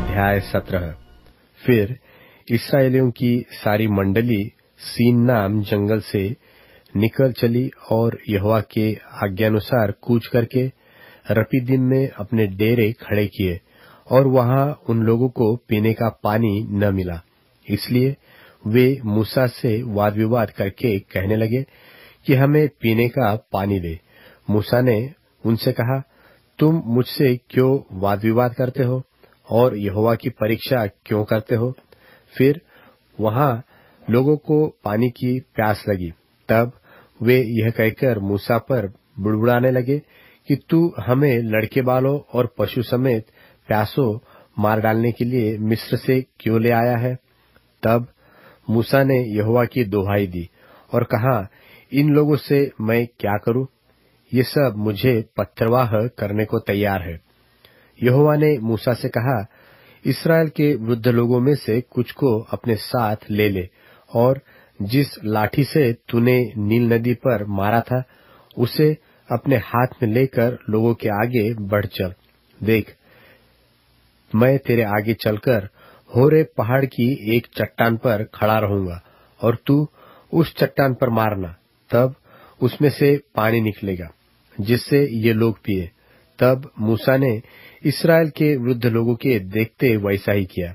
अध्याय सत्रह फिर इसराइलियों की सारी मंडली सीन नाम जंगल से निकल चली और यहवा के आज्ञानुसार कूच करके दिन में अपने डेरे खड़े किए और वहां उन लोगों को पीने का पानी न मिला इसलिए वे मूसा से वाद विवाद करके कहने लगे कि हमें पीने का पानी दे मूसा ने उनसे कहा तुम मुझसे क्यों वाद विवाद करते हो और यहोवा की परीक्षा क्यों करते हो फिर वहां लोगों को पानी की प्यास लगी तब वे यह कहकर मूसा पर बुड़बुड़ाने लगे कि तू हमें लड़के बालों और पशु समेत प्यासों मार डालने के लिए मिस्र से क्यों ले आया है तब मूसा ने यहोवा की दोहाई दी और कहा इन लोगों से मैं क्या करूं? ये सब मुझे पत्थरवाह करने को तैयार है यहोवा ने मूसा से कहा इसराइल के वृद्ध लोगों में से कुछ को अपने साथ ले ले और जिस लाठी से तूने नील नदी पर मारा था उसे अपने हाथ में लेकर लोगों के आगे बढ़ चल देख मैं तेरे आगे चलकर होरे पहाड़ की एक चट्टान पर खड़ा रहूंगा और तू उस चट्टान पर मारना तब उसमें से पानी निकलेगा जिससे ये लोग पिए तब मूसा ने इसराइल के वृद्ध लोगों के देखते वैसा ही किया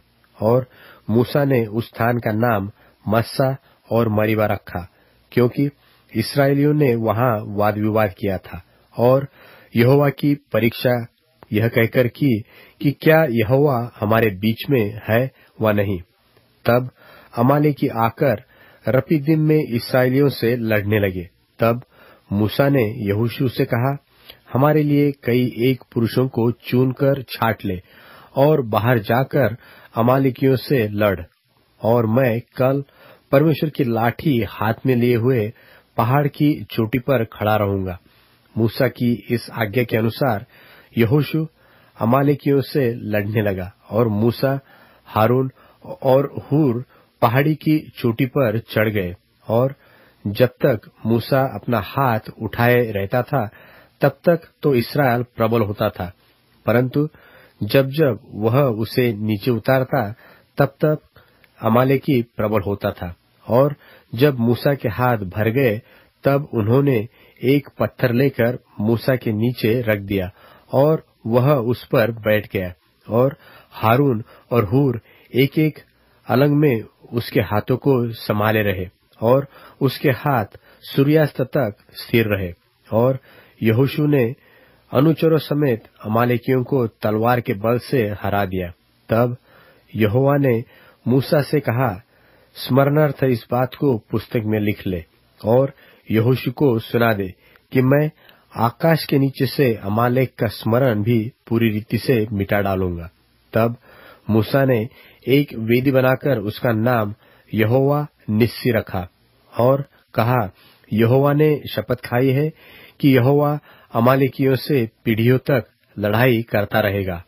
और मूसा ने उस स्थान का नाम मस्सा और मरीवा रखा क्योंकि इसराइलियों ने वहां वाद विवाद किया था और यहोवा की परीक्षा यह कहकर की कि क्या यहोवा हमारे बीच में है व नहीं तब अमाले की आकर दिन में इसराइलियों से लड़ने लगे तब मूसा ने यहूशू से कहा हमारे लिए कई एक पुरुषों को चुनकर छाट ले और बाहर जाकर अमालिकियों से लड़ और मैं कल परमेश्वर की लाठी हाथ में लिए हुए पहाड़ की चोटी पर खड़ा रहूंगा मूसा की इस आज्ञा के अनुसार यहोशु अमालिकियों से लड़ने लगा और मूसा हारून और हूर पहाड़ी की चोटी पर चढ़ गए और जब तक मूसा अपना हाथ उठाए रहता था तब तक तो इसराइल प्रबल होता था परंतु जब जब वह उसे नीचे उतारता तब अमाले अमालेकी प्रबल होता था और जब मूसा के हाथ भर गए तब उन्होंने एक पत्थर लेकर मूसा के नीचे रख दिया और वह उस पर बैठ गया और हारून और हूर एक एक अलंग में उसके हाथों को संभाले रहे और उसके हाथ सूर्यास्त तक स्थिर रहे और यहोशु ने अनुचरों समेत अमालिकियों को तलवार के बल से हरा दिया तब यहोवा ने मूसा से कहा स्मरणार्थ इस बात को पुस्तक में लिख ले और यहोशु को सुना दे कि मैं आकाश के नीचे से अमालेक का स्मरण भी पूरी रीति से मिटा डालूंगा तब मूसा ने एक वेदी बनाकर उसका नाम यहोवा निस्सी रखा और कहा यहोवा ने शपथ खाई है कि यहोवा अमालिकियों से पीढ़ियों तक लड़ाई करता रहेगा